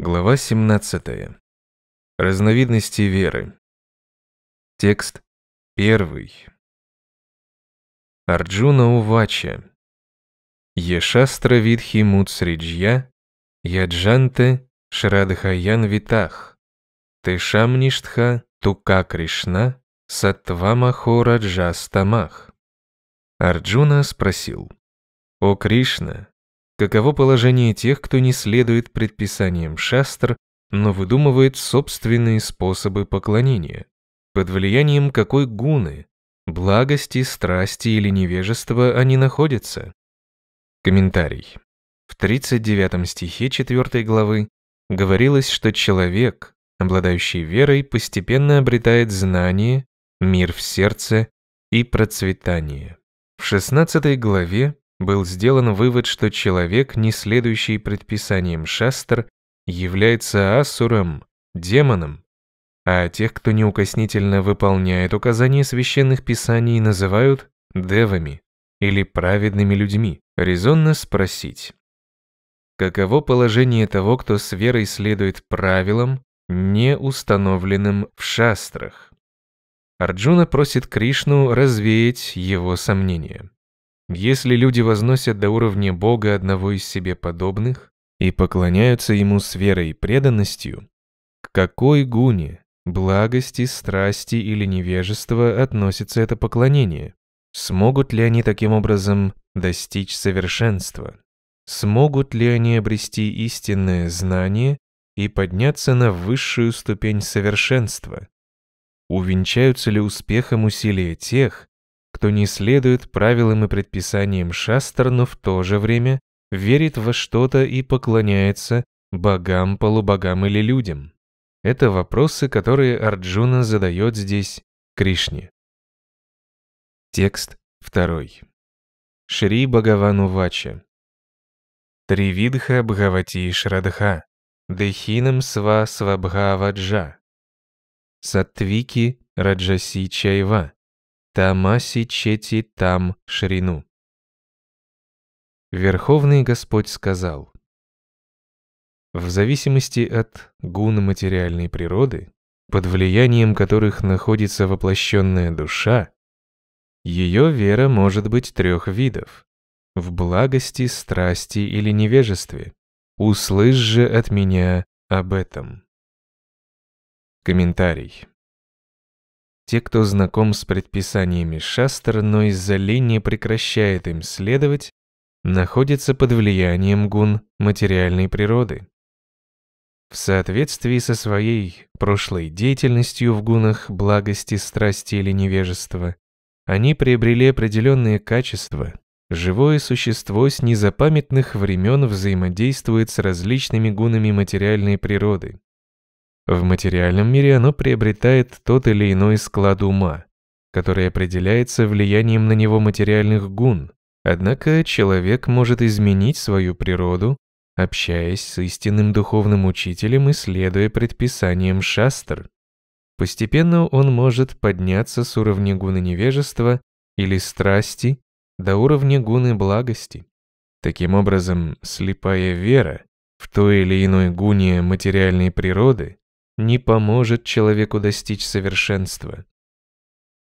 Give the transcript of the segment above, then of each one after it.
Глава 17. Разновидности веры. Текст 1. Арджуна Увача. Ешастра Видхи Муцриджья, Яджанте Шрадхаян Витах, Тешамништха Тука Кришна, Саттвамахо Арджуна спросил. «О Кришна, Каково положение тех, кто не следует предписаниям шастр, но выдумывает собственные способы поклонения? Под влиянием какой гуны, благости, страсти или невежества они находятся? Комментарий. В 39 стихе 4 главы говорилось, что человек, обладающий верой, постепенно обретает знание, мир в сердце и процветание. В 16 главе был сделан вывод, что человек, не следующий предписаниям шастр, является асуром, демоном, а тех, кто неукоснительно выполняет указания священных писаний, называют девами или праведными людьми. Резонно спросить, каково положение того, кто с верой следует правилам, не установленным в шастрах? Арджуна просит Кришну развеять его сомнения. Если люди возносят до уровня Бога одного из себе подобных и поклоняются ему с верой и преданностью, к какой гуне, благости, страсти или невежества относится это поклонение? Смогут ли они таким образом достичь совершенства? Смогут ли они обрести истинное знание и подняться на высшую ступень совершенства? Увенчаются ли успехом усилия тех, кто не следует правилам и предписаниям шастр, но в то же время верит во что-то и поклоняется богам, полубогам или людям. Это вопросы, которые Арджуна задает здесь Кришне. Текст второй. Шри Бхагавану Вача. Тривидха Бхавати Шрадха. Дехинам Сва Свабхаваджа. Саттвики Раджаси Чайва. Тамаси Чети Там ширину. Верховный Господь сказал, в зависимости от гун материальной природы, под влиянием которых находится воплощенная душа, ее вера может быть трех видов – в благости, страсти или невежестве. Услышь же от меня об этом. Комментарий. Те, кто знаком с предписаниями Шастер, но из-за лени прекращает им следовать, находятся под влиянием гун материальной природы. В соответствии со своей прошлой деятельностью в гунах благости, страсти или невежества, они приобрели определенные качества. Живое существо с незапамятных времен взаимодействует с различными гунами материальной природы, в материальном мире оно приобретает тот или иной склад ума, который определяется влиянием на него материальных гун. Однако человек может изменить свою природу, общаясь с истинным духовным учителем и следуя предписаниям шастр. Постепенно он может подняться с уровня гуны невежества или страсти до уровня гуны благости. Таким образом, слепая вера в той или иной гуне материальной природы не поможет человеку достичь совершенства.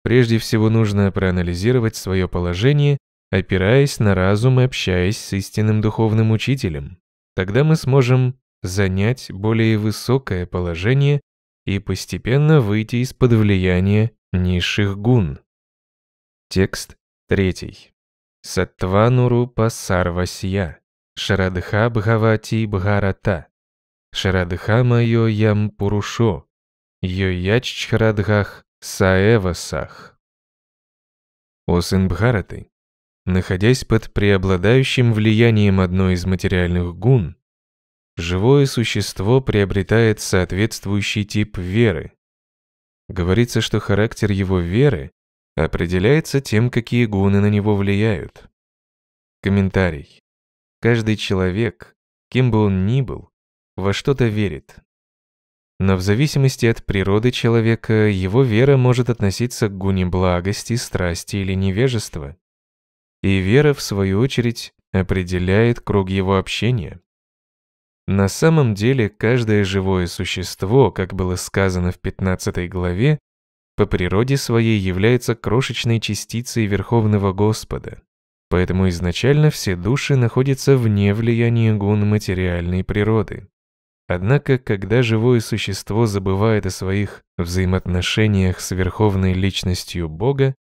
Прежде всего нужно проанализировать свое положение, опираясь на разум и общаясь с истинным духовным учителем. Тогда мы сможем занять более высокое положение и постепенно выйти из-под влияния низших гун. Текст 3. Саттвануру пасарвасья, шарадха бхавати бхарата. Шарадхама йоям пурушо, йояччхарадхах саэвасах. О сын Бхараты, находясь под преобладающим влиянием одной из материальных гун, живое существо приобретает соответствующий тип веры. Говорится, что характер его веры определяется тем, какие гуны на него влияют. Комментарий. Каждый человек, кем бы он ни был, во что-то верит. Но в зависимости от природы человека, его вера может относиться к гуне благости, страсти или невежества. И вера, в свою очередь, определяет круг его общения. На самом деле, каждое живое существо, как было сказано в 15 главе, по природе своей является крошечной частицей Верховного Господа. Поэтому изначально все души находятся вне влияния гун материальной природы. Однако, когда живое существо забывает о своих взаимоотношениях с верховной личностью Бога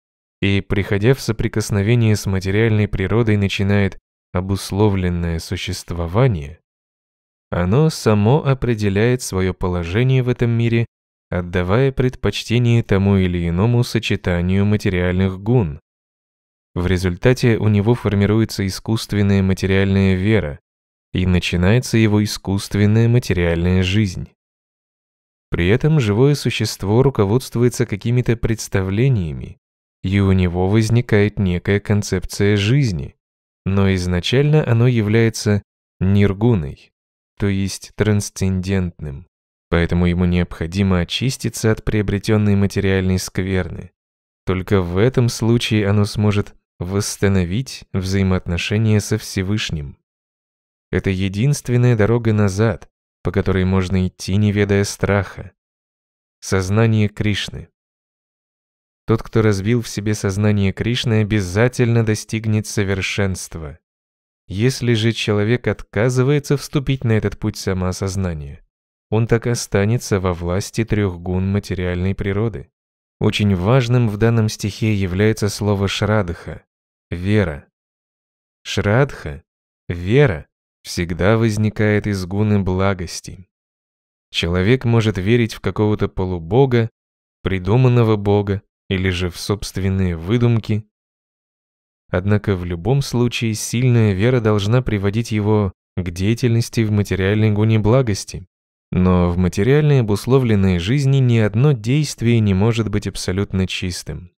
и, приходя в соприкосновение с материальной природой, начинает обусловленное существование, оно само определяет свое положение в этом мире, отдавая предпочтение тому или иному сочетанию материальных гун. В результате у него формируется искусственная материальная вера, и начинается его искусственная материальная жизнь. При этом живое существо руководствуется какими-то представлениями, и у него возникает некая концепция жизни, но изначально оно является ниргуной, то есть трансцендентным, поэтому ему необходимо очиститься от приобретенной материальной скверны. Только в этом случае оно сможет восстановить взаимоотношения со Всевышним. Это единственная дорога назад, по которой можно идти, не ведая страха. Сознание Кришны. Тот, кто развил в себе сознание Кришны, обязательно достигнет совершенства. Если же человек отказывается вступить на этот путь самоосознания, он так останется во власти трех гун материальной природы. Очень важным в данном стихе является слово «шрадха» — «вера». Шрадха — «вера» всегда возникает из гуны благости. Человек может верить в какого-то полубога, придуманного бога или же в собственные выдумки. Однако в любом случае сильная вера должна приводить его к деятельности в материальной гуне благости. Но в материальной обусловленной жизни ни одно действие не может быть абсолютно чистым.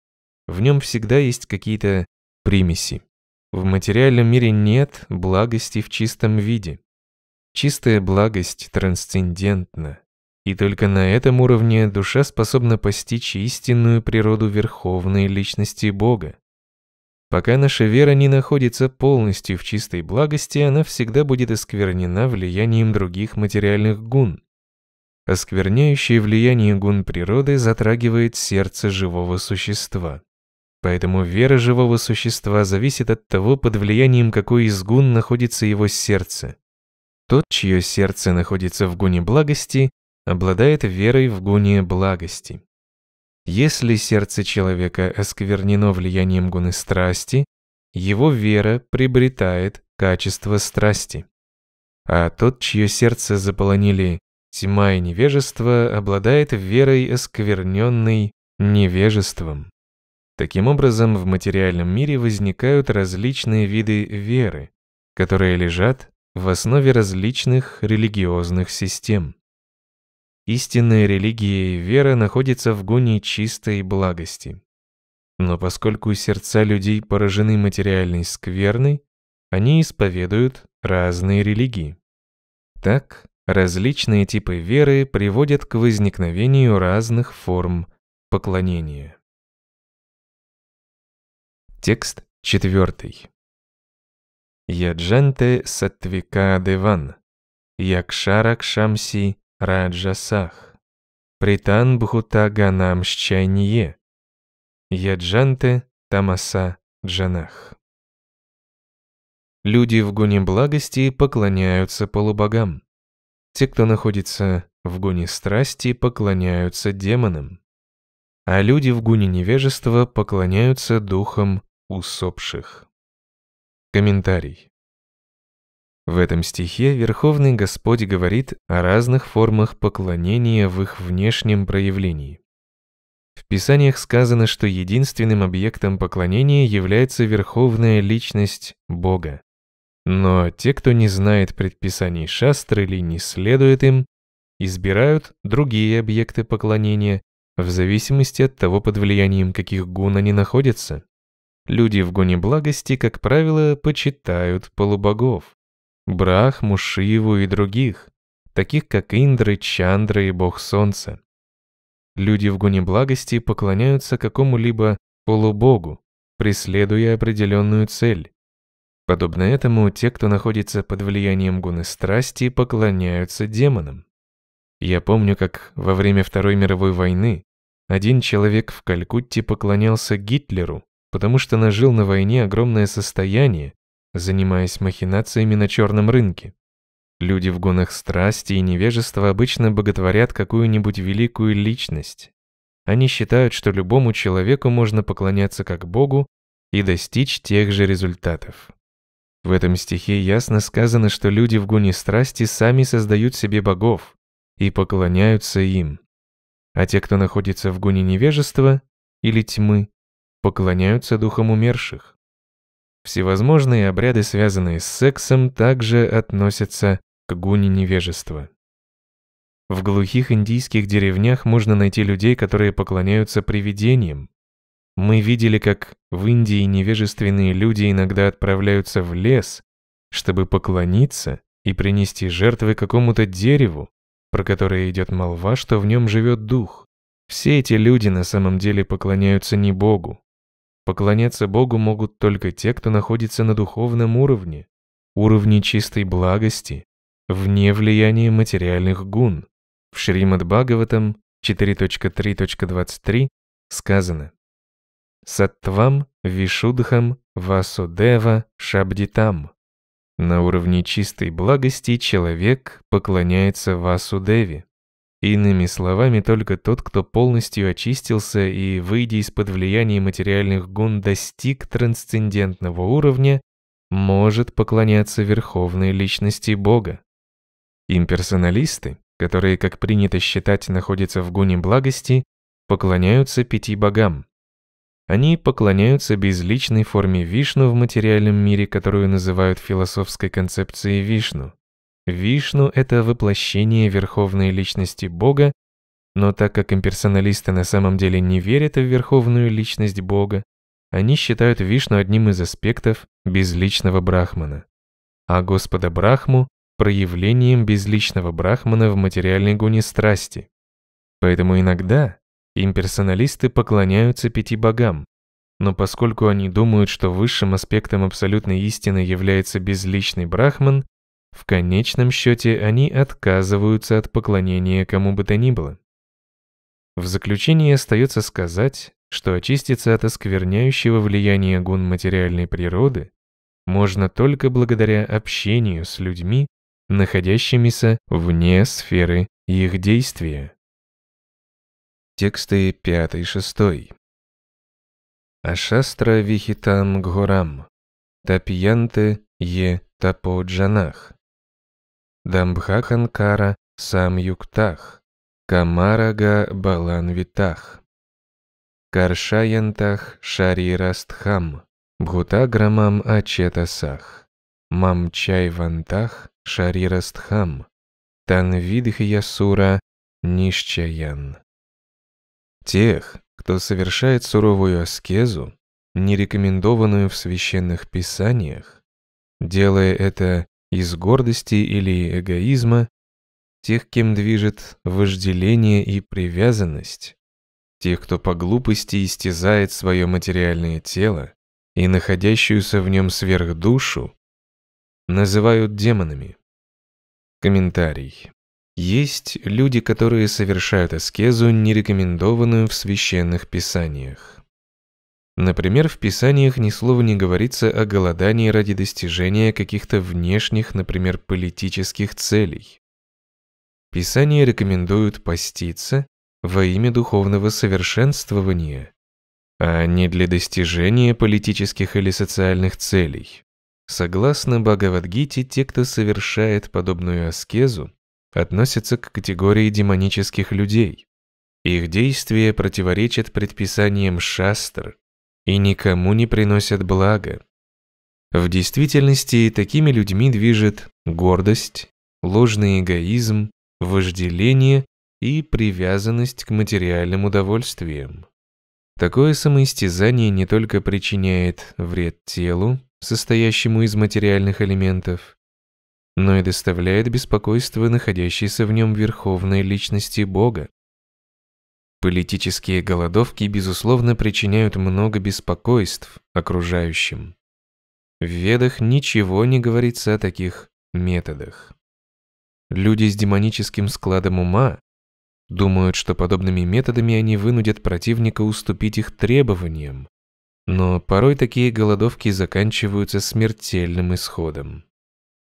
В нем всегда есть какие-то примеси. В материальном мире нет благости в чистом виде. Чистая благость трансцендентна, и только на этом уровне душа способна постичь истинную природу Верховной Личности Бога. Пока наша вера не находится полностью в чистой благости, она всегда будет осквернена влиянием других материальных гун. Оскверняющее влияние гун природы затрагивает сердце живого существа. Поэтому вера живого существа зависит от того, под влиянием какой из гун находится его сердце. Тот, чье сердце находится в гуне благости, обладает верой в гуне благости. Если сердце человека осквернено влиянием гуны страсти, его вера приобретает качество страсти. А тот, чье сердце заполонили тьма и невежество, обладает верой, оскверненной невежеством. Таким образом, в материальном мире возникают различные виды веры, которые лежат в основе различных религиозных систем. Истинная религия и вера находятся в гоне чистой благости. Но поскольку сердца людей поражены материальной скверной, они исповедуют разные религии. Так, различные типы веры приводят к возникновению разных форм поклонения. Текст четвертый. Яджанте сатвика деван, якшаракшамси раджасах, притан бхута ганам счайние, яджанте тамаса джанах. Люди в гуне благости поклоняются полубогам. Те, кто находится в гуне страсти, поклоняются демонам. А люди в гуне невежества поклоняются духам усопших. Комментарий. В этом стихе Верховный Господь говорит о разных формах поклонения в их внешнем проявлении. В Писаниях сказано, что единственным объектом поклонения является Верховная Личность Бога. Но те, кто не знает предписаний шастр или не следует им, избирают другие объекты поклонения в зависимости от того, под влиянием каких гун они находятся. Люди в гоне благости, как правило, почитают полубогов. Брахму, Шиву и других, таких как Индры, Чандра и бог солнца. Люди в гоне благости поклоняются какому-либо полубогу, преследуя определенную цель. Подобно этому, те, кто находится под влиянием гуны страсти, поклоняются демонам. Я помню, как во время Второй мировой войны один человек в Калькутте поклонялся Гитлеру, потому что нажил на войне огромное состояние, занимаясь махинациями на черном рынке. Люди в гонах страсти и невежества обычно боготворят какую-нибудь великую личность. Они считают, что любому человеку можно поклоняться как Богу и достичь тех же результатов. В этом стихе ясно сказано, что люди в гуне страсти сами создают себе богов и поклоняются им. А те, кто находится в гуне невежества или тьмы, поклоняются духам умерших. Всевозможные обряды, связанные с сексом, также относятся к гуне невежества. В глухих индийских деревнях можно найти людей, которые поклоняются привидениям. Мы видели, как в Индии невежественные люди иногда отправляются в лес, чтобы поклониться и принести жертвы какому-то дереву, про которое идет молва, что в нем живет дух. Все эти люди на самом деле поклоняются не Богу, Поклоняться Богу могут только те, кто находится на духовном уровне, уровне чистой благости, вне влияния материальных гун. В Шримад Бхагаватам 4.3.23 сказано «Саттвам Вишудхам Васудева Шабдитам». На уровне чистой благости человек поклоняется Васудеве. Иными словами, только тот, кто полностью очистился и, выйдя из-под влияния материальных гун, достиг трансцендентного уровня, может поклоняться верховной личности Бога. Имперсоналисты, которые, как принято считать, находятся в гуне благости, поклоняются пяти богам. Они поклоняются безличной форме Вишну в материальном мире, которую называют философской концепцией Вишну. Вишну – это воплощение верховной личности Бога, но так как имперсоналисты на самом деле не верят в верховную личность Бога, они считают Вишну одним из аспектов безличного Брахмана, а Господа Брахму – проявлением безличного Брахмана в материальной гуне страсти. Поэтому иногда имперсоналисты поклоняются пяти богам, но поскольку они думают, что высшим аспектом абсолютной истины является безличный Брахман, в конечном счете они отказываются от поклонения кому бы то ни было. В заключение остается сказать, что очиститься от оскверняющего влияния гун материальной природы можно только благодаря общению с людьми, находящимися вне сферы их действия. Тексты 5-6. Ашастра вихитам гхорам, тапьянте е тапо джанах, Дамбхаханкара Самюктах, Камарага Баланвитах, Каршаянтах Шарирастхам, Бхутаграмам Ачетасах, Мамчайвантах Шарирастхам, Танвидхьясура Нишчаян. Тех, кто совершает суровую аскезу, не рекомендованную в священных писаниях, делая это из гордости или эгоизма, тех, кем движет вожделение и привязанность, тех, кто по глупости истязает свое материальное тело и находящуюся в нем сверхдушу, называют демонами. Комментарий. Есть люди, которые совершают аскезу, не рекомендованную в священных писаниях. Например, в Писаниях ни слова не говорится о голодании ради достижения каких-то внешних, например, политических целей. Писания рекомендуют поститься во имя духовного совершенствования, а не для достижения политических или социальных целей. Согласно Бхагавадгите, те, кто совершает подобную аскезу, относятся к категории демонических людей. Их действия противоречат предписаниям шастр, и никому не приносят блага. В действительности такими людьми движет гордость, ложный эгоизм, вожделение и привязанность к материальным удовольствиям. Такое самоистязание не только причиняет вред телу, состоящему из материальных элементов, но и доставляет беспокойство находящейся в нем верховной личности Бога, Политические голодовки, безусловно, причиняют много беспокойств окружающим. В Ведах ничего не говорится о таких методах. Люди с демоническим складом ума думают, что подобными методами они вынудят противника уступить их требованиям, но порой такие голодовки заканчиваются смертельным исходом.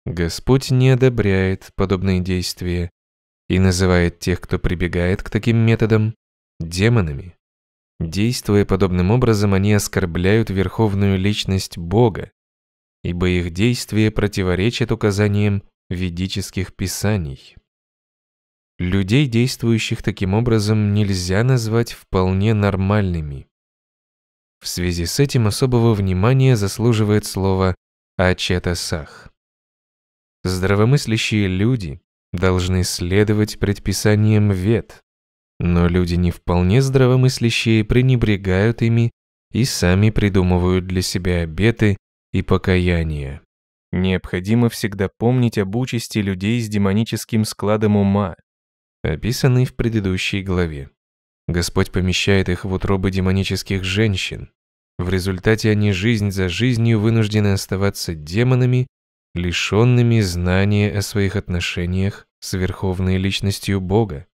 Господь не одобряет подобные действия и называет тех, кто прибегает к таким методам, демонами. Действуя подобным образом, они оскорбляют верховную личность Бога, ибо их действия противоречат указаниям ведических писаний. Людей, действующих таким образом, нельзя назвать вполне нормальными. В связи с этим особого внимания заслуживает слово «ачетасах». Здравомыслящие люди должны следовать предписаниям вет, но люди не вполне здравомыслящие пренебрегают ими и сами придумывают для себя обеты и покаяния. Необходимо всегда помнить об участи людей с демоническим складом ума, описанный в предыдущей главе. Господь помещает их в утробы демонических женщин. В результате они жизнь за жизнью вынуждены оставаться демонами, лишенными знания о своих отношениях с верховной личностью Бога.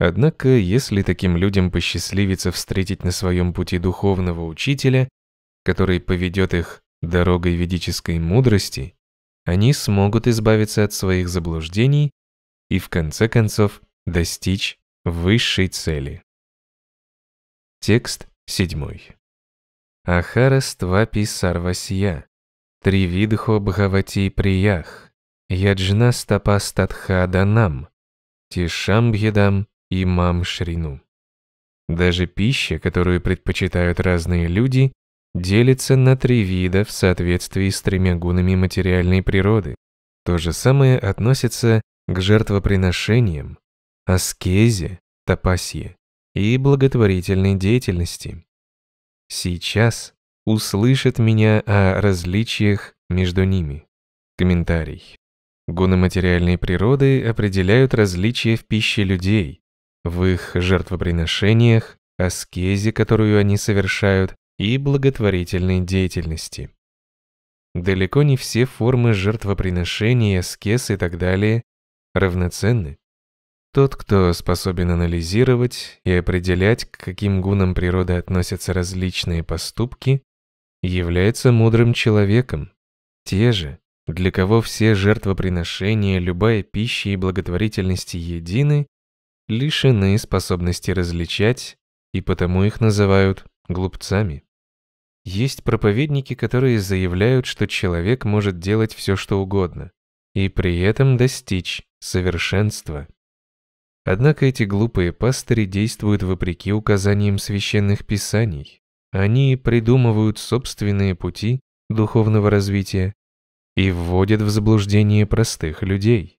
Однако, если таким людям посчастливится встретить на своем пути духовного учителя, который поведет их дорогой ведической мудрости, они смогут избавиться от своих заблуждений и в конце концов достичь высшей цели. Текст 7. Ахара твапи сарвасия, тривидхо бхавати приях, яджна стапа статха данам, тишам бьедам имам Шрину. Даже пища, которую предпочитают разные люди, делится на три вида в соответствии с тремя гунами материальной природы. То же самое относится к жертвоприношениям, аскезе, тапасье и благотворительной деятельности. Сейчас услышат меня о различиях между ними. Комментарий. Гуны материальной природы определяют различия в пище людей, в их жертвоприношениях, аскезе, которую они совершают, и благотворительной деятельности. Далеко не все формы жертвоприношения, аскез и так далее равноценны. Тот, кто способен анализировать и определять, к каким гунам природы относятся различные поступки, является мудрым человеком. Те же, для кого все жертвоприношения, любая пища и благотворительности едины, лишены способности различать, и потому их называют глупцами. Есть проповедники, которые заявляют, что человек может делать все, что угодно, и при этом достичь совершенства. Однако эти глупые пастыри действуют вопреки указаниям священных писаний. Они придумывают собственные пути духовного развития и вводят в заблуждение простых людей.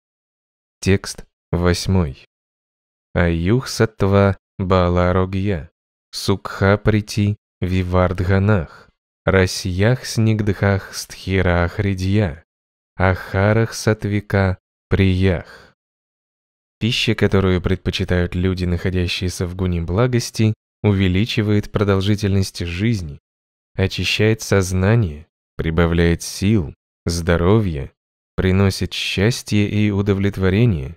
Текст восьмой. Аюх саттва баларогья, сукха прити вивардганах, расьях снигдхах стхирах ридья, ахарах сатвика приях. Пища, которую предпочитают люди, находящиеся в гуне благости, увеличивает продолжительность жизни, очищает сознание, прибавляет сил, здоровье, приносит счастье и удовлетворение,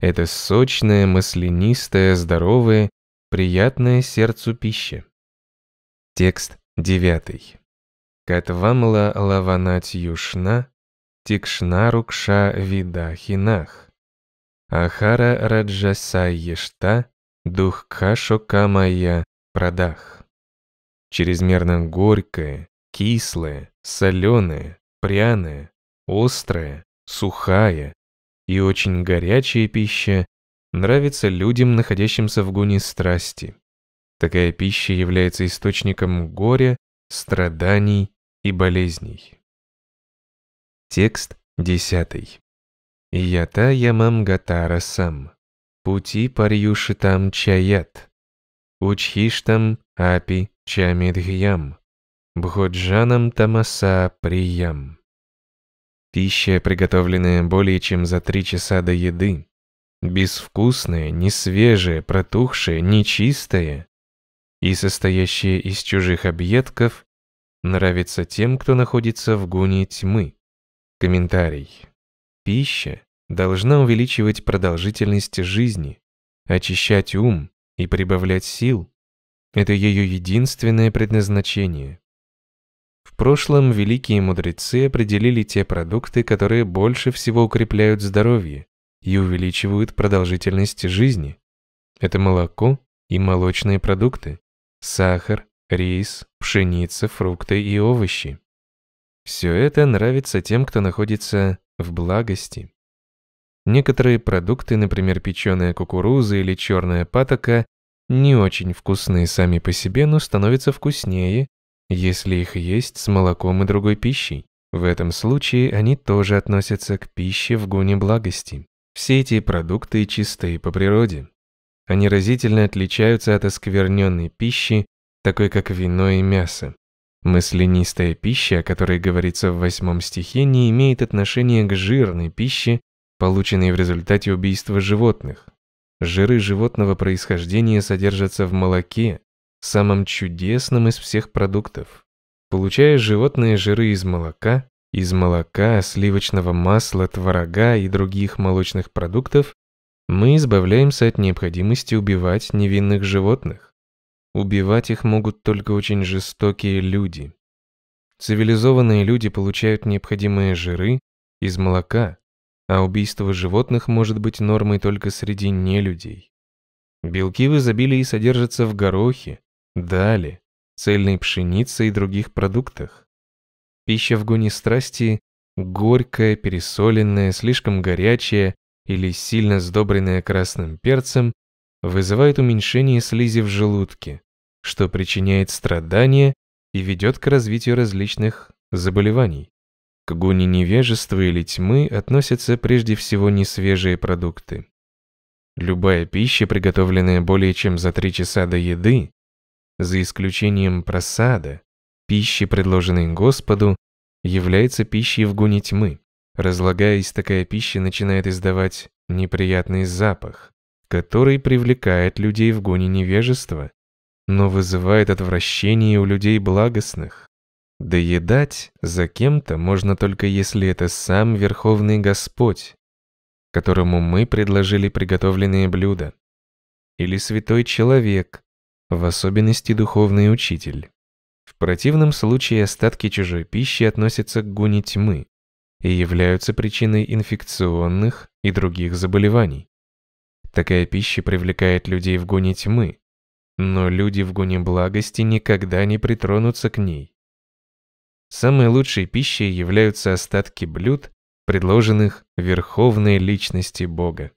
это сочная, маслянистая, здоровая, приятная сердцу пища. Текст девятый. Катвамла лаванать юшна, тикшна рукша видахинах. Ахара раджасай ешта, духка шокамая продах. Чрезмерно горькое, кислое, соленое, пряное, острое, сухая, и очень горячая пища нравится людям, находящимся в гоне страсти. Такая пища является источником горя, страданий и болезней. Текст 10. Ята ямам гатара сам. Пути парьюшитам чаят. Учхиштам апи чамидхьям. Бходжанам тамаса приям. Пища, приготовленная более чем за три часа до еды. Безвкусная, несвежая, протухшая, нечистая. И состоящая из чужих объедков, нравится тем, кто находится в гуне тьмы. Комментарий. Пища должна увеличивать продолжительность жизни, очищать ум и прибавлять сил. Это ее единственное предназначение. В прошлом великие мудрецы определили те продукты, которые больше всего укрепляют здоровье и увеличивают продолжительность жизни. Это молоко и молочные продукты, сахар, рис, пшеница, фрукты и овощи. Все это нравится тем, кто находится в благости. Некоторые продукты, например, печеная кукуруза или черная патока, не очень вкусные сами по себе, но становятся вкуснее, если их есть с молоком и другой пищей. В этом случае они тоже относятся к пище в гуне благости. Все эти продукты чистые по природе. Они разительно отличаются от оскверненной пищи, такой как вино и мясо. Маслянистая пища, о которой говорится в восьмом стихе, не имеет отношения к жирной пище, полученной в результате убийства животных. Жиры животного происхождения содержатся в молоке, самым чудесным из всех продуктов. Получая животные жиры из молока, из молока, сливочного масла, творога и других молочных продуктов, мы избавляемся от необходимости убивать невинных животных. Убивать их могут только очень жестокие люди. Цивилизованные люди получают необходимые жиры из молока, а убийство животных может быть нормой только среди нелюдей. Белки в изобилии содержатся в горохе, дали, цельной пшенице и других продуктах. Пища в гоне страсти – горькая, пересоленная, слишком горячая или сильно сдобренная красным перцем – вызывает уменьшение слизи в желудке, что причиняет страдания и ведет к развитию различных заболеваний. К гоне невежества или тьмы относятся прежде всего несвежие продукты. Любая пища, приготовленная более чем за три часа до еды, за исключением просада, пищи, предложенной Господу, является пищей в гуне тьмы. Разлагаясь, такая пища начинает издавать неприятный запах, который привлекает людей в гоне невежества, но вызывает отвращение у людей благостных. Доедать за кем-то можно только если это сам Верховный Господь, которому мы предложили приготовленные блюда, или святой человек, в особенности духовный учитель. В противном случае остатки чужой пищи относятся к гуне тьмы и являются причиной инфекционных и других заболеваний. Такая пища привлекает людей в гуне тьмы, но люди в гуне благости никогда не притронутся к ней. Самой лучшей пищей являются остатки блюд, предложенных Верховной Личности Бога.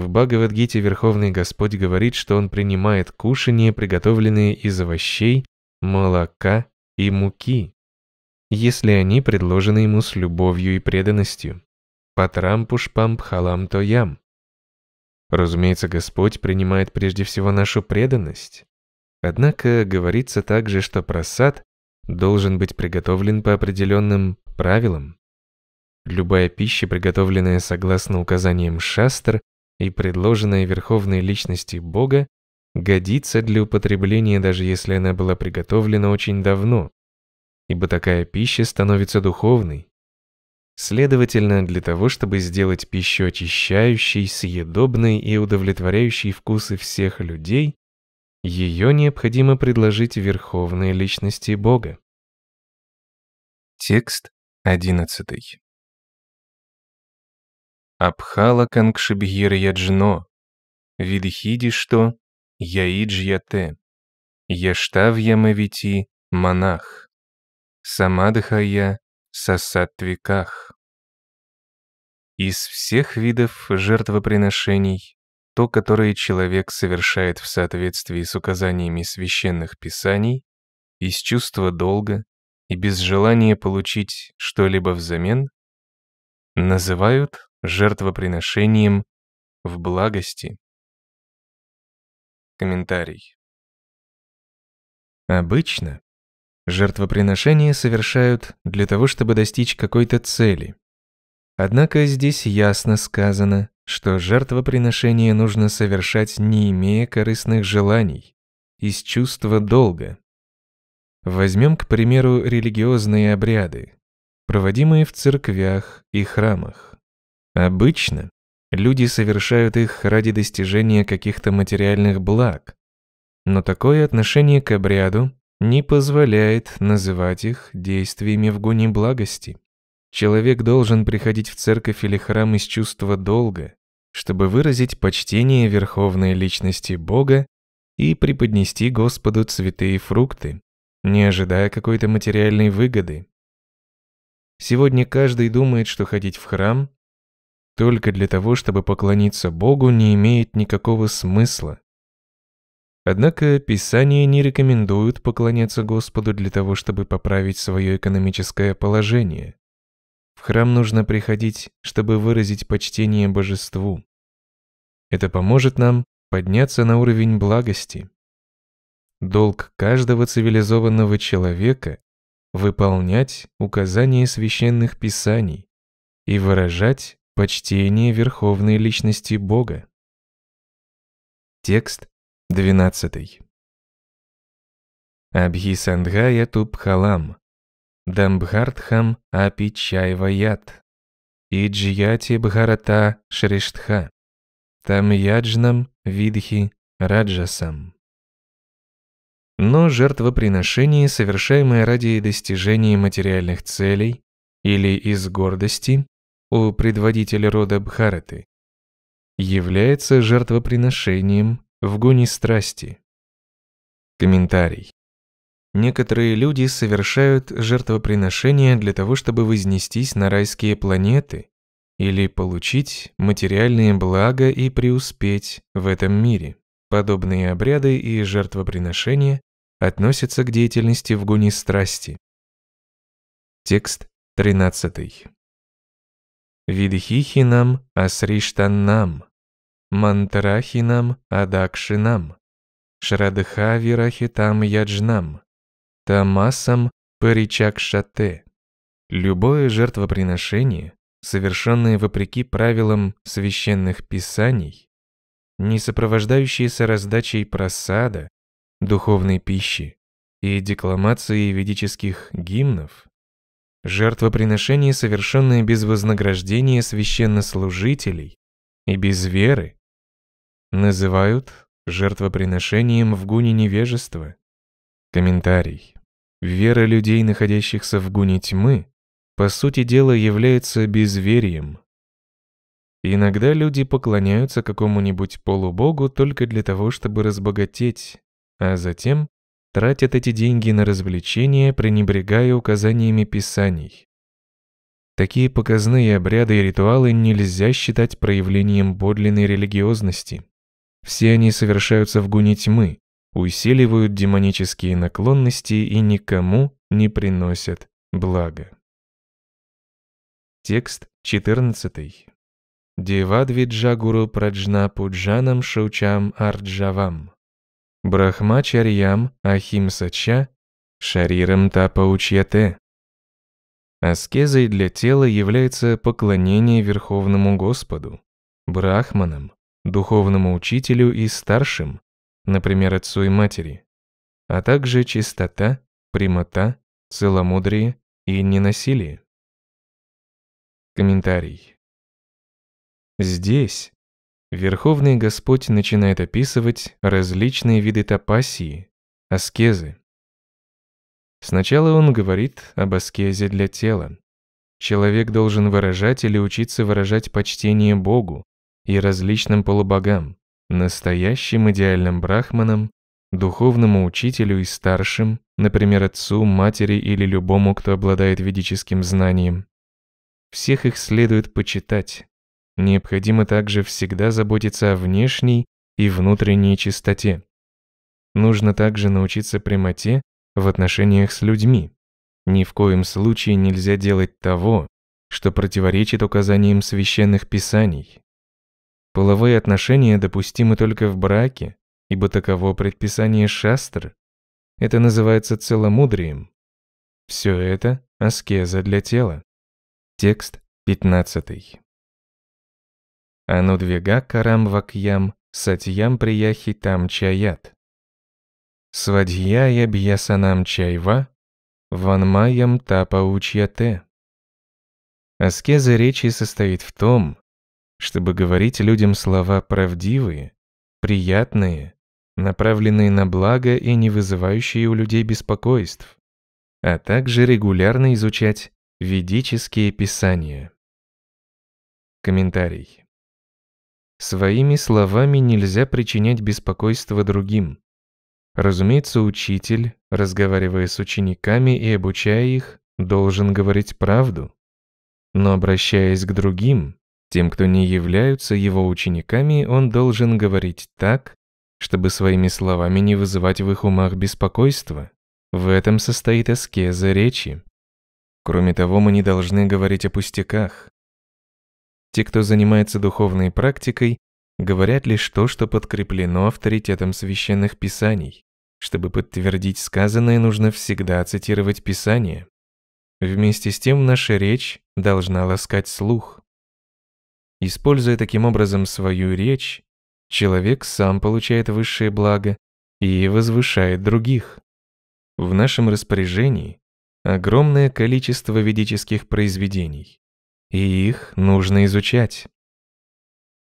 В Бхагавадгите Верховный Господь говорит, что Он принимает кушания, приготовленные из овощей, молока и муки, если они предложены Ему с любовью и преданностью. Патрам пушпам пхалам тоям. Разумеется, Господь принимает прежде всего нашу преданность. Однако говорится также, что просад должен быть приготовлен по определенным правилам. Любая пища, приготовленная согласно указаниям шастр, и предложенная верховной личности Бога годится для употребления, даже если она была приготовлена очень давно, ибо такая пища становится духовной. Следовательно, для того, чтобы сделать пищу очищающей, съедобной и удовлетворяющей вкусы всех людей, ее необходимо предложить верховной личности Бога. Текст одиннадцатый. Абхала кангшибьир яджно, видхиди что, яидж яте, яштав ямавити манах, самадхая сасатвиках. Из всех видов жертвоприношений то, которое человек совершает в соответствии с указаниями священных писаний, из чувства долга и без желания получить что-либо взамен, называют жертвоприношением в благости. Комментарий. Обычно жертвоприношения совершают для того, чтобы достичь какой-то цели. Однако здесь ясно сказано, что жертвоприношение нужно совершать, не имея корыстных желаний, из чувства долга. Возьмем, к примеру, религиозные обряды, проводимые в церквях и храмах. Обычно люди совершают их ради достижения каких-то материальных благ, но такое отношение к обряду не позволяет называть их действиями в гоне благости. Человек должен приходить в церковь или храм из чувства долга, чтобы выразить почтение верховной личности Бога и преподнести Господу цветы и фрукты, не ожидая какой-то материальной выгоды. Сегодня каждый думает, что ходить в храм только для того, чтобы поклониться Богу, не имеет никакого смысла. Однако Писание не рекомендует поклоняться Господу для того, чтобы поправить свое экономическое положение. В храм нужно приходить, чтобы выразить почтение божеству. Это поможет нам подняться на уровень благости. Долг каждого цивилизованного человека – выполнять указания священных писаний и выражать Почтение Верховной Личности Бога. Текст 12. Абхисандгая Тубхалам, Дамбхартхам Апичайваят, Иджьяти Бхарата Шриштха, Тамьяджнам Видхи Раджасам. Но жертвоприношение, совершаемое ради достижения материальных целей или из гордости, у предводителя рода Бхараты, является жертвоприношением в гоне страсти. Комментарий. Некоторые люди совершают жертвоприношения для того, чтобы вознестись на райские планеты или получить материальные блага и преуспеть в этом мире. Подобные обряды и жертвоприношения относятся к деятельности в гуне страсти. Текст 13. Видхихинам Асриштаннам, Мантрахинам Адакшинам, Шрадхавирахитам Яджнам, Тамасам Паричакшате. Любое жертвоприношение, совершенное вопреки правилам священных писаний, не сопровождающееся раздачей просада, духовной пищи и декламацией ведических гимнов, Жертвоприношения, совершенные без вознаграждения священнослужителей и без веры, называют жертвоприношением в гуне невежества. Комментарий. Вера людей, находящихся в гуне тьмы, по сути дела является безверием. Иногда люди поклоняются какому-нибудь полубогу только для того, чтобы разбогатеть, а затем тратят эти деньги на развлечения, пренебрегая указаниями писаний. Такие показные обряды и ритуалы нельзя считать проявлением подлинной религиозности. Все они совершаются в гуне тьмы, усиливают демонические наклонности и никому не приносят блага. Текст 14. Девадвиджагуру праджна пуджанам шаучам арджавам. Брахма чарьям Брахмачарьям Ахимсача Шарирам Тапаучьяте. Аскезой для тела является поклонение Верховному Господу, Брахманам, духовному учителю и старшим, например, отцу и матери, а также чистота, прямота, целомудрие и ненасилие. Комментарий. Здесь Верховный Господь начинает описывать различные виды тапасии, аскезы. Сначала он говорит об аскезе для тела. Человек должен выражать или учиться выражать почтение Богу и различным полубогам, настоящим идеальным брахманам, духовному учителю и старшим, например, отцу, матери или любому, кто обладает ведическим знанием. Всех их следует почитать, Необходимо также всегда заботиться о внешней и внутренней чистоте. Нужно также научиться прямоте в отношениях с людьми. Ни в коем случае нельзя делать того, что противоречит указаниям священных писаний. Половые отношения допустимы только в браке, ибо таково предписание шастр. Это называется целомудрием. Все это – аскеза для тела. Текст 15 анудвига карам вакьям, сатьям прияхи там чаят. Свадьяя бьясанам чайва, ванмаям тапаучьяте. Аскеза речи состоит в том, чтобы говорить людям слова правдивые, приятные, направленные на благо и не вызывающие у людей беспокойств, а также регулярно изучать ведические писания. Комментарий. Своими словами нельзя причинять беспокойство другим. Разумеется, учитель, разговаривая с учениками и обучая их, должен говорить правду. Но обращаясь к другим, тем, кто не являются его учениками, он должен говорить так, чтобы своими словами не вызывать в их умах беспокойства. В этом состоит аскеза речи. Кроме того, мы не должны говорить о пустяках. Те, кто занимается духовной практикой, говорят лишь то, что подкреплено авторитетом священных писаний. Чтобы подтвердить сказанное, нужно всегда цитировать Писание. Вместе с тем наша речь должна ласкать слух. Используя таким образом свою речь, человек сам получает высшее благо и возвышает других. В нашем распоряжении огромное количество ведических произведений и их нужно изучать.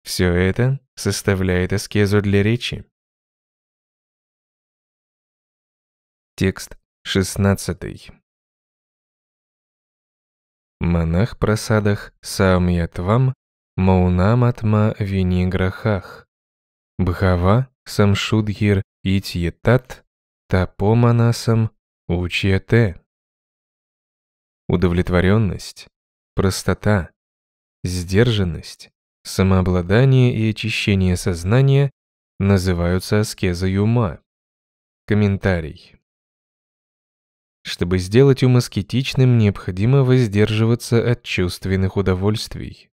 Все это составляет аскезу для речи. Текст 16. Монах просадах сам я Саамьятвам Маунаматма Виниграхах Бхава Самшудгир Итьетат Тапоманасам Учьете Удовлетворенность простота, сдержанность, самообладание и очищение сознания называются аскезой ума. Комментарий. Чтобы сделать ум аскетичным, необходимо воздерживаться от чувственных удовольствий.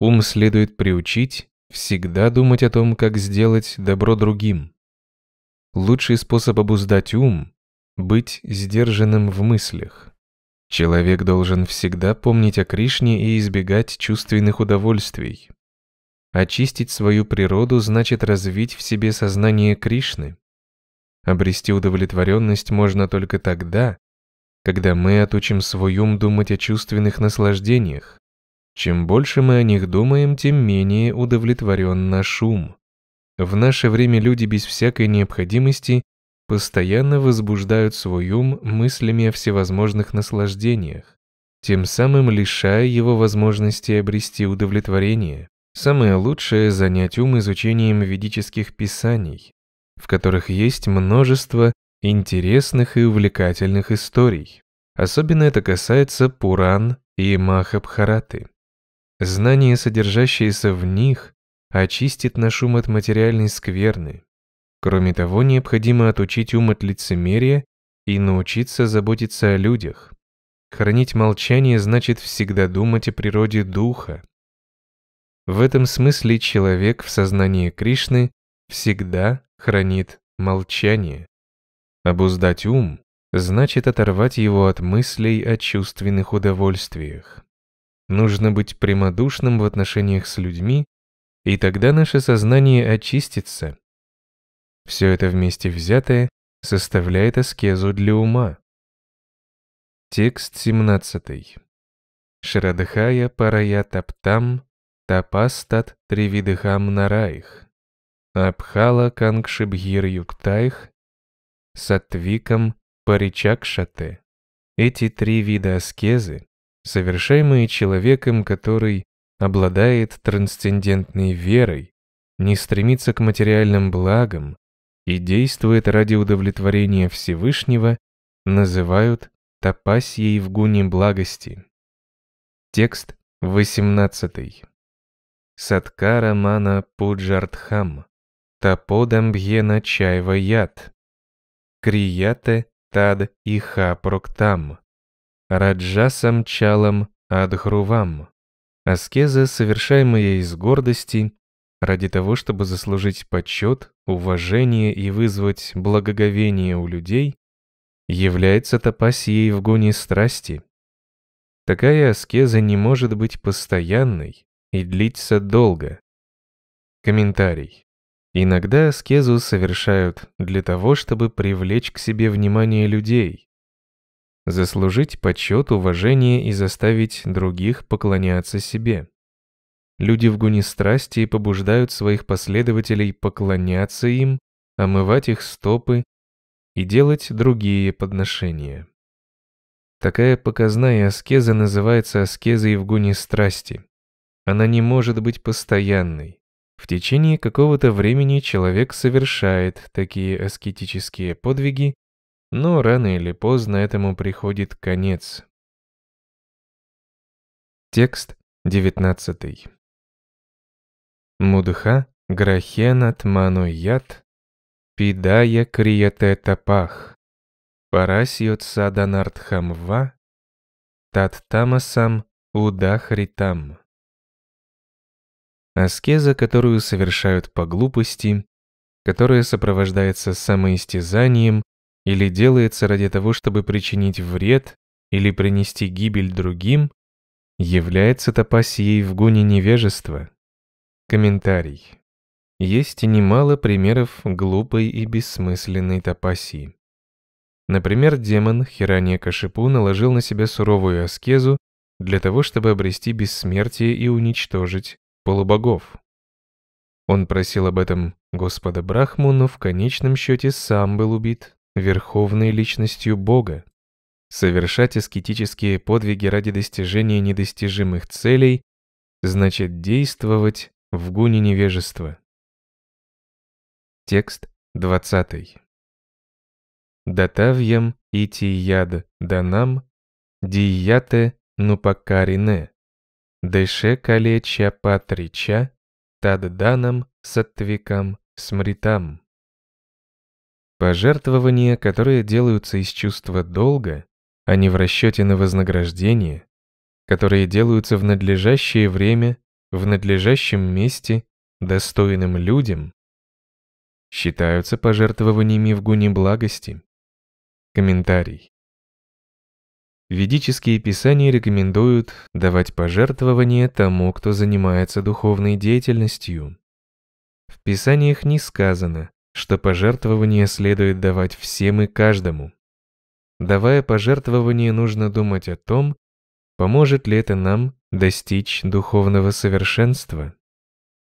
Ум следует приучить всегда думать о том, как сделать добро другим. Лучший способ обуздать ум – быть сдержанным в мыслях. Человек должен всегда помнить о Кришне и избегать чувственных удовольствий. Очистить свою природу значит развить в себе сознание Кришны. Обрести удовлетворенность можно только тогда, когда мы отучим свой ум думать о чувственных наслаждениях. Чем больше мы о них думаем, тем менее удовлетворен наш ум. В наше время люди без всякой необходимости постоянно возбуждают свой ум мыслями о всевозможных наслаждениях, тем самым лишая его возможности обрести удовлетворение. Самое лучшее – занять ум изучением ведических писаний, в которых есть множество интересных и увлекательных историй. Особенно это касается Пуран и Махабхараты. Знания, содержащиеся в них, очистит наш ум от материальной скверны, Кроме того, необходимо отучить ум от лицемерия и научиться заботиться о людях. Хранить молчание значит всегда думать о природе духа. В этом смысле человек в сознании Кришны всегда хранит молчание. Обуздать ум значит оторвать его от мыслей о чувственных удовольствиях. Нужно быть прямодушным в отношениях с людьми, и тогда наше сознание очистится, все это вместе взятое составляет аскезу для ума. Текст 17. Шрадхая парая таптам, тапастат тривидхам нараих, абхала кангшибгир юктаих, сатвикам паричакшате. Эти три вида аскезы, совершаемые человеком, который обладает трансцендентной верой, не стремится к материальным благам, и действует ради удовлетворения Всевышнего, называют топасьей в гуне благости. Текст 18. Садкара мана пуджартхам, таподамбьена чайва яд, крияте тад иха проктам, раджасам чалам адхрувам. Аскеза, совершаемая из гордости, ради того, чтобы заслужить почет, уважение и вызвать благоговение у людей, является топасией в гоне страсти. Такая аскеза не может быть постоянной и длиться долго. Комментарий. Иногда аскезу совершают для того, чтобы привлечь к себе внимание людей, заслужить почет, уважение и заставить других поклоняться себе. Люди в гуне страсти побуждают своих последователей поклоняться им, омывать их стопы и делать другие подношения. Такая показная аскеза называется аскезой в гуне страсти. Она не может быть постоянной. В течение какого-то времени человек совершает такие аскетические подвиги, но рано или поздно этому приходит конец. Текст девятнадцатый. Мудха грахенат мануят, пидая крияте тапах, парасьот саданартхамва, таттамасам удахритам. Аскеза, которую совершают по глупости, которая сопровождается самоистязанием или делается ради того, чтобы причинить вред или принести гибель другим, является тапасией в гуне невежества. Комментарий. Есть немало примеров глупой и бессмысленной тапаси. Например, демон Хиранья Кашипу наложил на себя суровую аскезу для того, чтобы обрести бессмертие и уничтожить полубогов. Он просил об этом Господа Брахму, но в конечном счете сам был убит верховной личностью Бога. Совершать аскетические подвиги ради достижения недостижимых целей значит действовать в гуне невежества. Текст 20. Датавьям итияд данам дияте нупакарине деше калеча патрича тадданам сатвикам смритам. Пожертвования, которые делаются из чувства долга, а не в расчете на вознаграждение, которые делаются в надлежащее время в надлежащем месте достойным людям считаются пожертвованиями в гуне благости. Комментарий. Ведические писания рекомендуют давать пожертвования тому, кто занимается духовной деятельностью. В писаниях не сказано, что пожертвования следует давать всем и каждому. Давая пожертвования, нужно думать о том, Поможет ли это нам достичь духовного совершенства?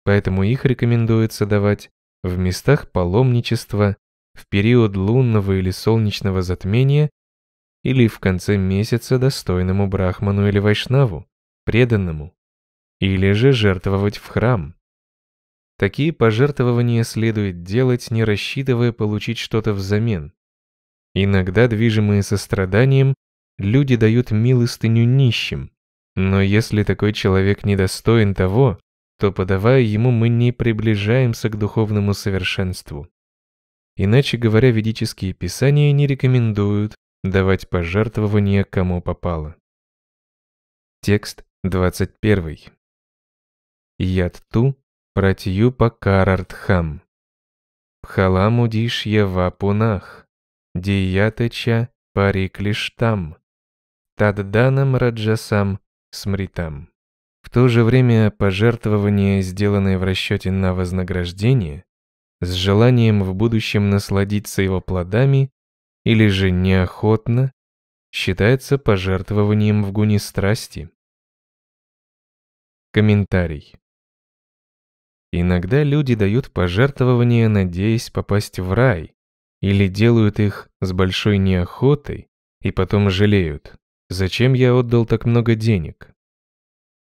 Поэтому их рекомендуется давать в местах паломничества, в период лунного или солнечного затмения или в конце месяца достойному брахману или вайшнаву, преданному, или же жертвовать в храм. Такие пожертвования следует делать, не рассчитывая получить что-то взамен. Иногда, движимые состраданием, люди дают милостыню нищим. Но если такой человек недостоин того, то, подавая ему, мы не приближаемся к духовному совершенству. Иначе говоря, ведические писания не рекомендуют давать пожертвования кому попало. Текст 21. Ятту пратью пакарартхам. Пхаламудишья вапунах. Диятыча париклиштам. Тадданам Раджасам Смритам. В то же время пожертвования, сделанные в расчете на вознаграждение, с желанием в будущем насладиться его плодами или же неохотно, считается пожертвованием в гуне страсти. Комментарий. Иногда люди дают пожертвования, надеясь попасть в рай, или делают их с большой неохотой и потом жалеют. Зачем я отдал так много денег?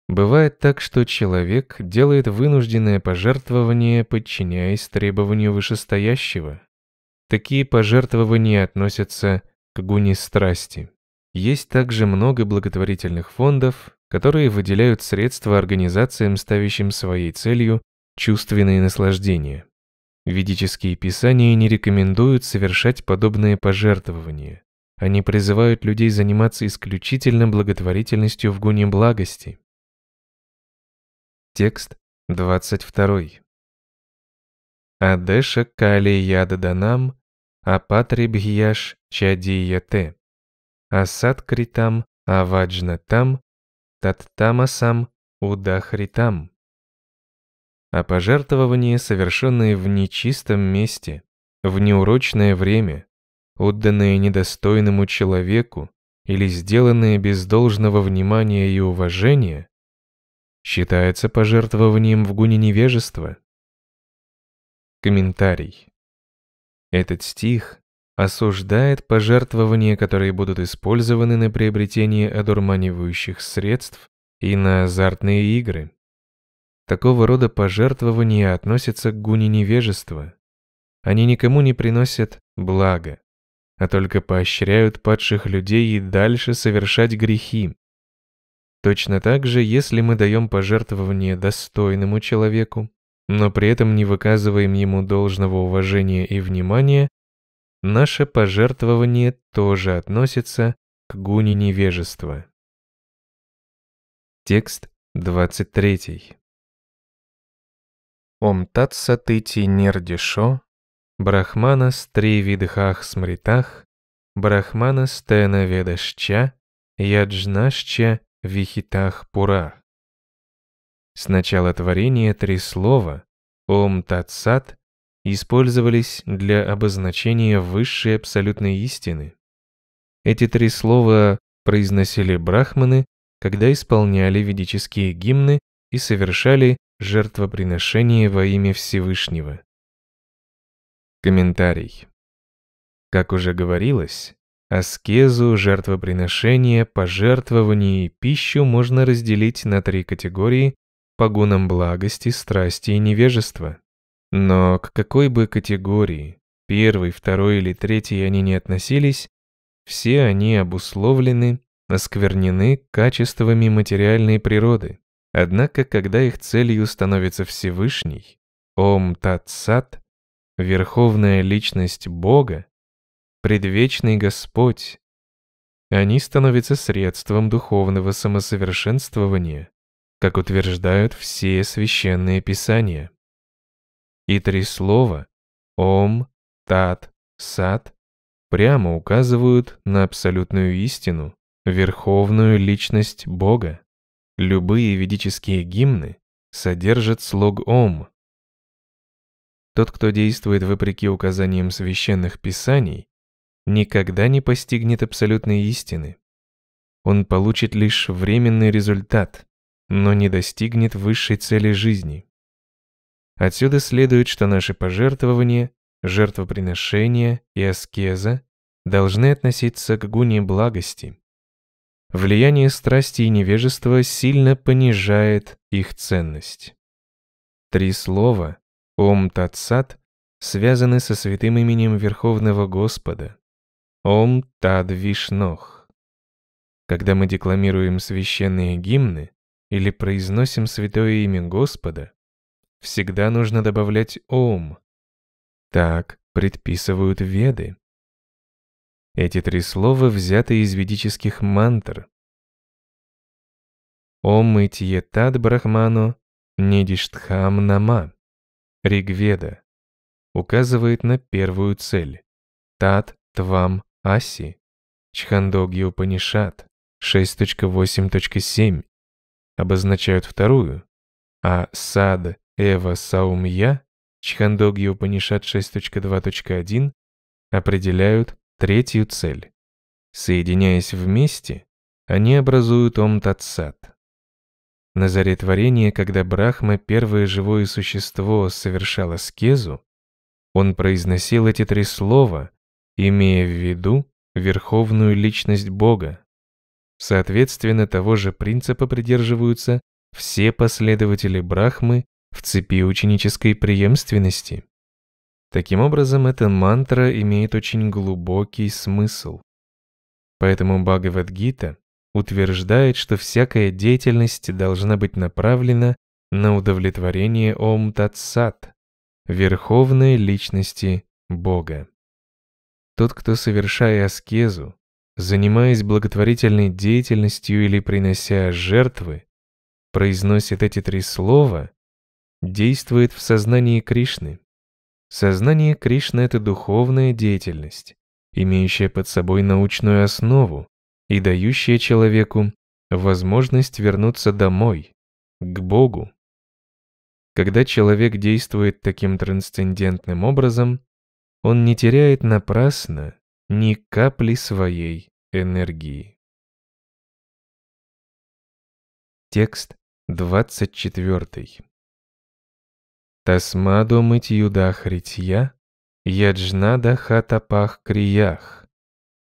Бывает так, что человек делает вынужденное пожертвование, подчиняясь требованию вышестоящего. Такие пожертвования относятся к гуне страсти. Есть также много благотворительных фондов, которые выделяют средства организациям, ставящим своей целью чувственные наслаждения. Ведические писания не рекомендуют совершать подобные пожертвования. Они призывают людей заниматься исключительно благотворительностью в гуне благости. Текст 22. Адеша кали яда данам, апатри бхияш чадияте. Асад критам, аваджна там, таттамасам, удахритам. А пожертвования, совершенные в нечистом месте, в неурочное время, отданные недостойному человеку или сделанные без должного внимания и уважения, считается пожертвованием в гуне невежества. Комментарий. Этот стих осуждает пожертвования, которые будут использованы на приобретение одурманивающих средств и на азартные игры. Такого рода пожертвования относятся к гуне невежества. Они никому не приносят блага а только поощряют падших людей и дальше совершать грехи. Точно так же, если мы даем пожертвование достойному человеку, но при этом не выказываем ему должного уважения и внимания, наше пожертвование тоже относится к гуне невежества. Текст 23. Ом татса тыти нердишо Брахманас Тривидхах Смритах, Брахманас Тена Ведашча, Яджнашча Вихитах Пура. С начала творения три слова «Ом Татсат» использовались для обозначения высшей абсолютной истины. Эти три слова произносили брахманы, когда исполняли ведические гимны и совершали жертвоприношение во имя Всевышнего. Комментарий. Как уже говорилось, аскезу, жертвоприношение, пожертвование и пищу можно разделить на три категории по гунам благости, страсти и невежества. Но к какой бы категории, первой, второй или третьей они не относились, все они обусловлены, осквернены качествами материальной природы. Однако, когда их целью становится Всевышний, Ом Тат Сат – Верховная Личность Бога, предвечный Господь, они становятся средством духовного самосовершенствования, как утверждают все священные писания. И три слова «Ом», «Тат», «Сат» прямо указывают на абсолютную истину, верховную личность Бога. Любые ведические гимны содержат слог «Ом», тот, кто действует вопреки указаниям священных писаний, никогда не постигнет абсолютной истины. Он получит лишь временный результат, но не достигнет высшей цели жизни. Отсюда следует, что наши пожертвования, жертвоприношения и аскеза должны относиться к гуне благости. Влияние страсти и невежества сильно понижает их ценность. Три слова Ом Татсат связаны со святым именем Верховного Господа. Ом Тад Вишнох. Когда мы декламируем священные гимны или произносим святое имя Господа, всегда нужно добавлять Ом. Так предписывают веды. Эти три слова взяты из ведических мантр. Ом Итьетад Брахману Нидиштхам Нама. Ригведа, указывает на первую цель. Тат Твам Аси, Чхандоги Упанишат 6.8.7 обозначают вторую, а Сад Эва Саумья, Чхандоги Упанишат 6.2.1 определяют третью цель. Соединяясь вместе, они образуют Ом Татсат. На заре творения, когда Брахма, первое живое существо, совершало скезу, он произносил эти три слова, имея в виду верховную личность Бога. Соответственно, того же принципа придерживаются все последователи Брахмы в цепи ученической преемственности. Таким образом, эта мантра имеет очень глубокий смысл. Поэтому Бхагавадгита утверждает, что всякая деятельность должна быть направлена на удовлетворение Ом Татсат, верховной личности Бога. Тот, кто, совершая аскезу, занимаясь благотворительной деятельностью или принося жертвы, произносит эти три слова, действует в сознании Кришны. Сознание Кришны — это духовная деятельность, имеющая под собой научную основу, и дающее человеку возможность вернуться домой, к Богу. Когда человек действует таким трансцендентным образом, он не теряет напрасно ни капли своей энергии. Текст 24. Тасмадо мытьюда хритья, яджнада хатапах криях,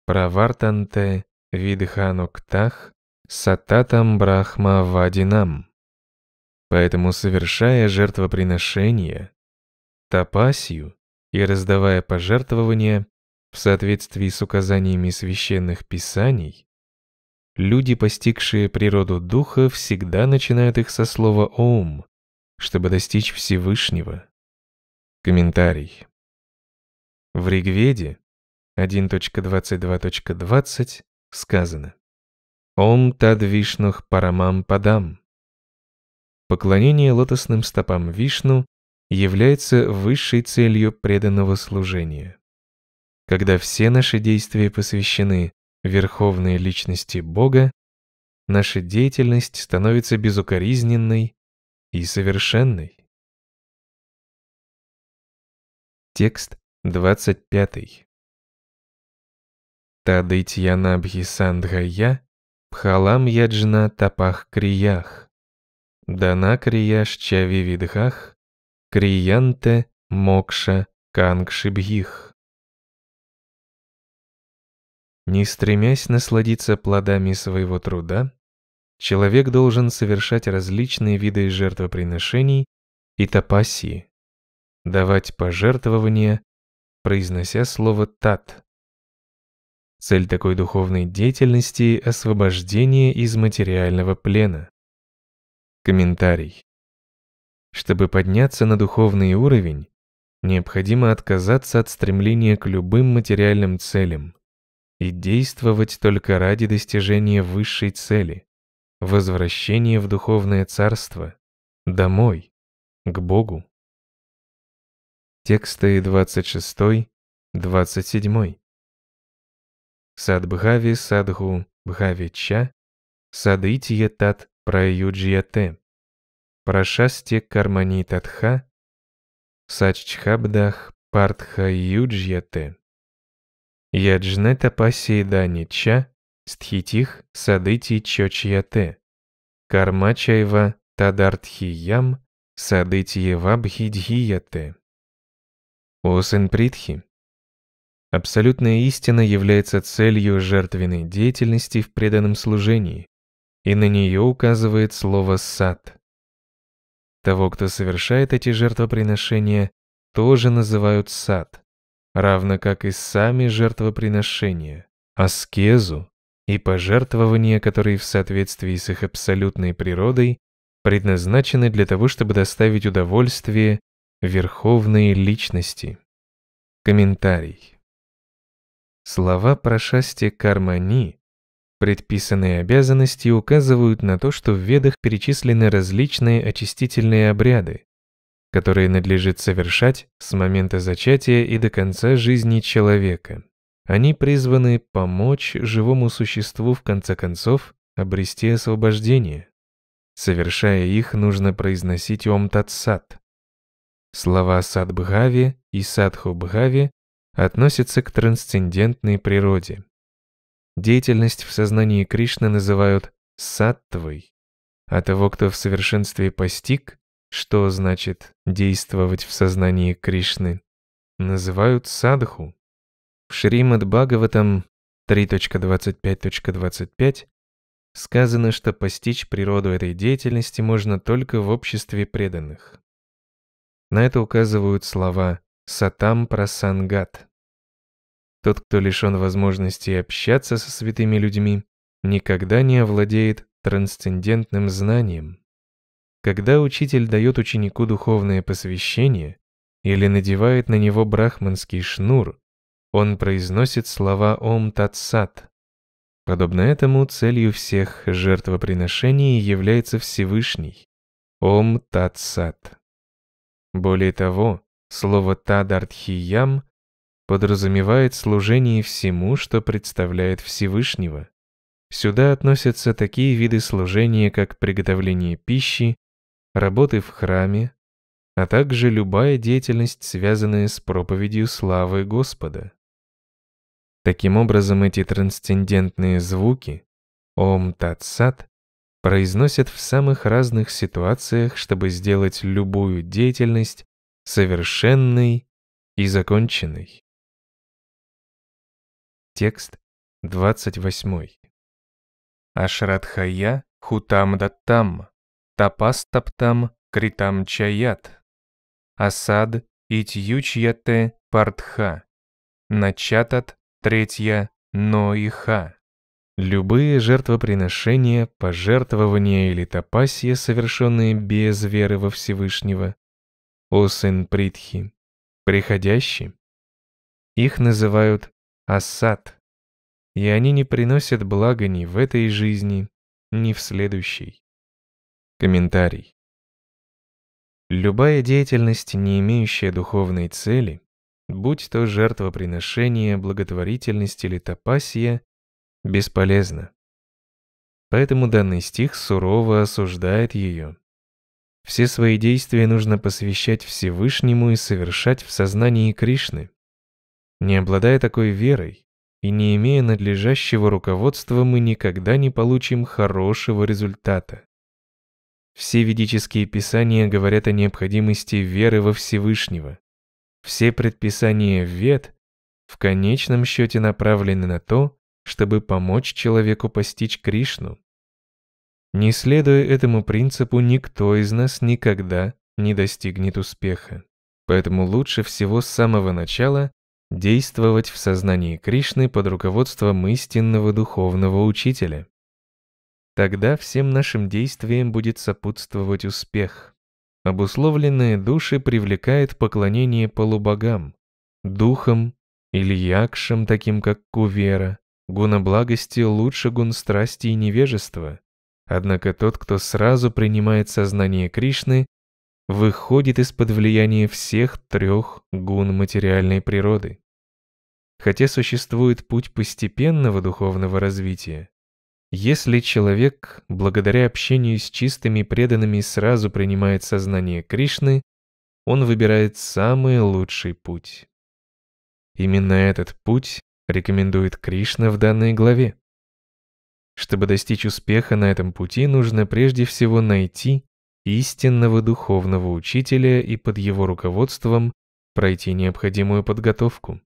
правартанте Видхануктах Сататам Брахма Вадинам. Поэтому, совершая жертвоприношение, тапасию и раздавая пожертвования в соответствии с указаниями священных писаний, люди, постигшие природу духа, всегда начинают их со слова «Оум», чтобы достичь Всевышнего. Комментарий. В Ригведе 1.22.20 сказано «Ом тад вишнух парамам падам». Поклонение лотосным стопам Вишну является высшей целью преданного служения. Когда все наши действия посвящены верховной личности Бога, наша деятельность становится безукоризненной и совершенной. Текст 25. Тадытьянабхи Сандхая, Пхалам Яджна Тапах Криях, Дана Крияш Чави Видхах, Криянте Мокша Кангшибхих. Не стремясь насладиться плодами своего труда, человек должен совершать различные виды жертвоприношений и тапасии, давать пожертвования, произнося слово «тат», Цель такой духовной деятельности – освобождение из материального плена. Комментарий. Чтобы подняться на духовный уровень, необходимо отказаться от стремления к любым материальным целям и действовать только ради достижения высшей цели – возвращения в духовное царство, домой, к Богу. Тексты 26, 27. Садбхави садгу бхавича, садытие тат праюджьяте, прашасте кармани татха, саччхабдах партхаюджьяте. Яджнета пасейданича, стхитих садыти чочьяте, кармачайва тадартхиям садытие вабхидхияте. О сын Притхи, Абсолютная истина является целью жертвенной деятельности в преданном служении, и на нее указывает слово «сад». Того, кто совершает эти жертвоприношения, тоже называют сад, равно как и сами жертвоприношения, аскезу и пожертвования, которые в соответствии с их абсолютной природой предназначены для того, чтобы доставить удовольствие верховной личности. Комментарий. Слова про шасти кармани, предписанные обязанности, указывают на то, что в ведах перечислены различные очистительные обряды, которые надлежит совершать с момента зачатия и до конца жизни человека. Они призваны помочь живому существу в конце концов обрести освобождение. Совершая их, нужно произносить Ом Татсат. Слова Садбхави и Садхубхави относится к трансцендентной природе. Деятельность в сознании Кришны называют саттвой, а того, кто в совершенстве постиг, что значит действовать в сознании Кришны, называют садху. В Шримад Бхагаватам 3.25.25 сказано, что постичь природу этой деятельности можно только в обществе преданных. На это указывают слова Сатам Прасангат. Тот, кто лишен возможности общаться со святыми людьми, никогда не овладеет трансцендентным знанием. Когда учитель дает ученику духовное посвящение или надевает на него брахманский шнур, он произносит слова «Ом Татсат». Подобно этому целью всех жертвоприношений является Всевышний – Ом Татсат. Более того, Слово «тадартхиям» подразумевает служение всему, что представляет Всевышнего. Сюда относятся такие виды служения, как приготовление пищи, работы в храме, а также любая деятельность, связанная с проповедью славы Господа. Таким образом, эти трансцендентные звуки «Ом Татсат» произносят в самых разных ситуациях, чтобы сделать любую деятельность совершенный и законченный. Текст 28. Ашрадхая хутам даттам, тапастаптам критам чаят, асад итьючьяте партха, начатат третья ноиха. Любые жертвоприношения, пожертвования или топасья, совершенные без веры во Всевышнего, о сын Притхи, приходящий. Их называют Ассад, и они не приносят блага ни в этой жизни, ни в следующей. Комментарий. Любая деятельность, не имеющая духовной цели, будь то жертвоприношение, благотворительность или топасия, бесполезна. Поэтому данный стих сурово осуждает ее все свои действия нужно посвящать Всевышнему и совершать в сознании Кришны. Не обладая такой верой и не имея надлежащего руководства, мы никогда не получим хорошего результата. Все ведические писания говорят о необходимости веры во Всевышнего. Все предписания вед в конечном счете направлены на то, чтобы помочь человеку постичь Кришну. Не следуя этому принципу, никто из нас никогда не достигнет успеха. Поэтому лучше всего с самого начала действовать в сознании Кришны под руководством истинного духовного учителя. Тогда всем нашим действиям будет сопутствовать успех. Обусловленные души привлекают поклонение полубогам, духам или якшам, таким как Кувера, гуна благости лучше гун страсти и невежества, Однако тот, кто сразу принимает сознание Кришны, выходит из-под влияния всех трех гун материальной природы. Хотя существует путь постепенного духовного развития, если человек, благодаря общению с чистыми преданными, сразу принимает сознание Кришны, он выбирает самый лучший путь. Именно этот путь рекомендует Кришна в данной главе. Чтобы достичь успеха на этом пути, нужно прежде всего найти истинного духовного учителя и под его руководством пройти необходимую подготовку.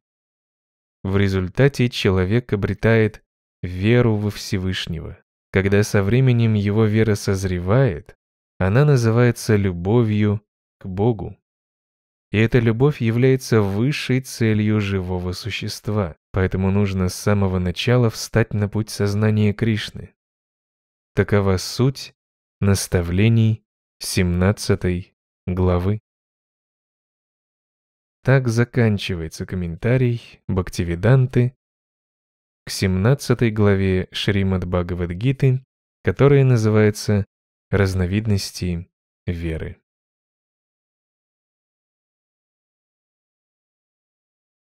В результате человек обретает веру во Всевышнего. Когда со временем его вера созревает, она называется любовью к Богу. И эта любовь является высшей целью живого существа. Поэтому нужно с самого начала встать на путь сознания Кришны. Такова суть наставлений 17 главы. Так заканчивается комментарий Бхактивиданты к 17 главе Шримад Бхагавадгиты, которая называется «Разновидности веры».